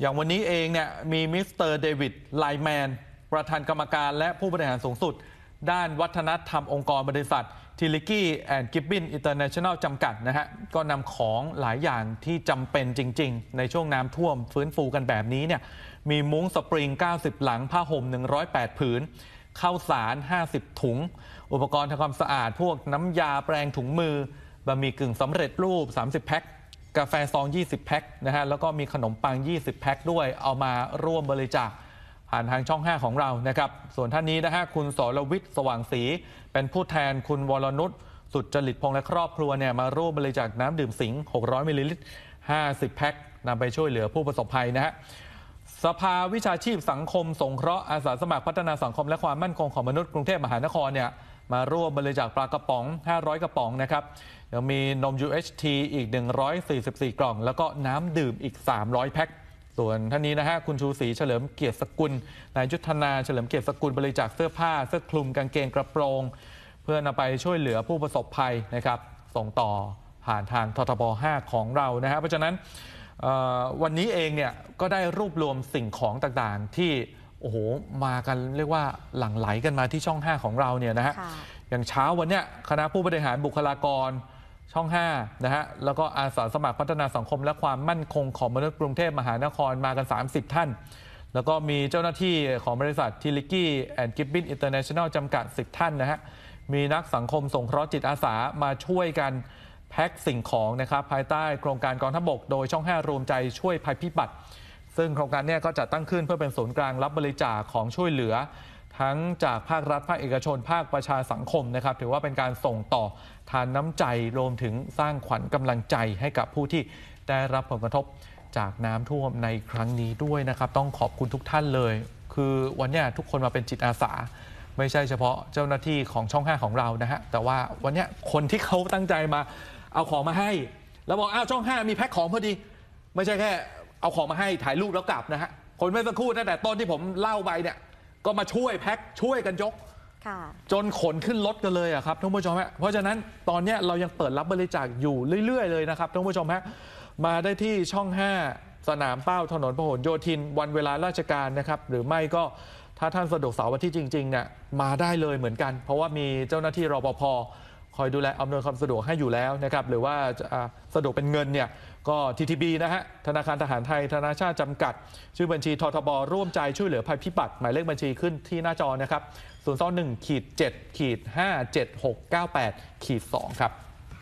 อย่างวันนี้เองเนี่ยมีมิสเตอร์เดวิดไลแมนประธานกรรมการและผู้บริหารสูงสุด ด้านวัฒนธรรมองค์กรบริษัททิลิกี้แอนด์กิบบินอินเตอร์เนชั่นแนลจำกัดนะฮะก็นำของหลายอย่างที่จำเป็นจริงๆ ในช่วงน้ำท่วมฟื้นฟูกันแบบนี้เนี่ยมีมุ้งสปริง 90 หลังผ้าห่ม 108 ผืนข้าวสาร 50 ถุง อุปกรณ์ทำความสะอาดพวกน้ำยาแปรงถุงมือบะหมี่กึ่งสำเร็จรูป30แพ็คกาแฟซอง 20 แพ็คนะฮะแล้วก็มีขนมปัง 20 แพ็คด้วยเอามาร่วมบริจาคผ่านทางช่อง 5 ของเรานะครับ ส่วนท่านนี้นะฮะคุณสรวิทย์สว่างศรีเป็นผู้แทนคุณวรนุชสุดจริตพงและครอบครัวเนี่ยมาร่วมบริจาคน้ำดื่มสิง600มิลลิลิตร50 แพ็คนำไปช่วยเหลือผู้ประสบภัยนะฮะสภาวิชาชีพสังคมสงเคราะห์อาสาสมัครพัฒนาสังคมและความมั่นคงของมนุษย์กรุงเทพมหานครเนี่ยมาร่วมบริจาคปลากระป๋อง 500 กระป๋องนะครับยังมีนม UHT อีก 144 กล่อง แล้วก็น้ำดื่มอีก 300 แพ็คส่วนท่านนี้นะฮะคุณชูศรีเฉลิมเกียรติสกุลนายยุทธนาเฉลิมเกียรติสกุลบริจาคเสื้อผ้าเสื้อคลุมกางเกงกระโปรง เพื่อนำไปช่วยเหลือผู้ประสบภัยนะครับ ส่งต่อผ่านทางททบ 5 ของเรานะฮะเพราะฉะนั้นวันนี้เองเนี่ยก็ได้รวบรวมสิ่งของต่างๆที่ โอ้โหมากันเรียกว่าหลั่งไหลกันมาที่ช่อง 5 ของเราเนี่ยนะฮะ อย่างเช้าวันเนี้ยคณะผู้บริหารบุคลากรช่อง 5 นะฮะ แล้วก็อาสาสมัครพัฒนาสังคมและความมั่นคงของมนุษย์กรุงเทพมหานครมากัน 30 ท่าน แล้วก็มีเจ้าหน้าที่ของบริษัททิลิกี้แอนด์กิบบินอินเตอร์เนชั่นแนลจำกัด 10 ท่านนะฮะมีนักสังคมสงเคราะห์จิตอาสามาช่วยกันแพ็คสิ่งของนะครับภายใต้โครงการกองทัพบก โดยช่องแห่รวมใจช่วยภัยพิบัติ ซึ่งโครงการนี้ก็จะตั้งขึ้นเพื่อเป็นศูนย์กลางรับบริจาคของช่วยเหลือ ทั้งจากภาครัฐภาคเอกชน ภาคประชาสังคมนะครับ ถือว่าเป็นการส่งต่อทานน้ำใจรวมถึงสร้างขวัญกำลังใจให้กับผู้ที่ได้รับผลกระทบจากน้ำท่วมในครั้งนี้ด้วยนะครับ ต้องขอบคุณทุกท่านเลย คือวันนี้ทุกคนมาเป็นจิตอาสา ไม่ใช่เฉพาะเจ้าหน้าที่ของช่องหาของเรานะฮะแต่ว่าวันนี้คนที่เขาตั้งใจมาเอาของมาให้ แล้วบอกอ้าวช่องห้ามีแพ็คของพอดี ไม่ใช่แค่ เอาของมาให้ถ่ายรูปแล้วกลับนะฮะคนเมื่อสักครู่ตั้งแต่ต้นที่ผมเล่าไปเนี่ยก็มาช่วยแพ็คช่วยกันยกจนขนขึ้นรถกันเลยอะครับท่านผู้ชมฮะเพราะฉะนั้นตอนนี้เรายังเปิดรับบริจาคอยู่เรื่อยๆเลยนะครับท่านผู้ชมฮะมาได้ที่ช่อง 5 สนามเป้าถนนพหลโยธินวันเวลาราชการนะครับหรือไม่ก็ถ้าท่านสะดวกเสาร์วันที่จริงๆเนี่ยมาได้เลยเหมือนกัน เพราะว่ามีเจ้าหน้าที่รปภคอยดูแลอำนวยความสะดวกให้อยู่แล้วนะครับ หรือว่าจะสะดวกเป็นเงินเนี่ยก็ีทีนะฮะธนาคารทหารไทยธนาชาติจำกัด ชื่อบัญชีททบร่วมใจ ช่วยเหลือภัยพิบัติหมายเลขบัญชีขึ้นที่หน้าจอนะครับ0่งขีดดขีดหห้าเเจ็ดกก้าแปดขีดงครับ